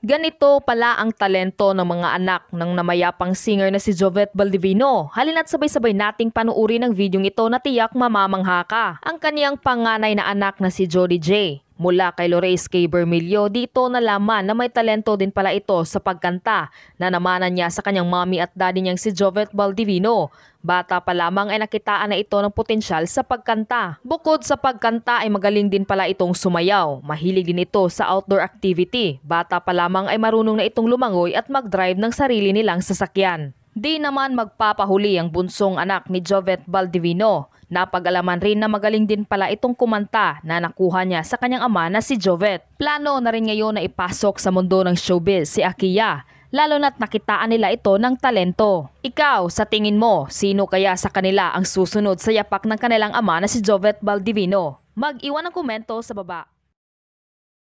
Ganito pala ang talento ng mga anak ng namayapang singer na si Jovette Baldivino. Halina't sabay-sabay nating panuuri ng videong ito na tiyak mamamangha ka. Ang kaniyang panganay na anak na si Jody J. Mula kay Lorace K. Bermilio, dito nalaman na may talento din pala ito sa pagkanta na namanan niya sa kanyang mommy at daddy niyang si Jovet Baldivino. Bata pa lamang ay nakitaan na ito ng potensyal sa pagkanta. Bukod sa pagkanta ay magaling din pala itong sumayaw. Mahilig din ito sa outdoor activity. Bata pa lamang ay marunong na itong lumangoy at mag-drive ng sarili nilang sasakyan. Di naman magpapahuli ang bunsong anak ni Jovet Baldivino. Napagalaman rin na magaling din pala itong kumanta na nakuha niya sa kanyang ama na si Jovet. Plano na rin ngayon na ipasok sa mundo ng showbiz si Akiya lalo na't nakitaan nila ito ng talento. Ikaw, sa tingin mo, sino kaya sa kanila ang susunod sa yapak ng kanilang ama na si Jovet Baldivino? Mag-iwan ng komento sa baba.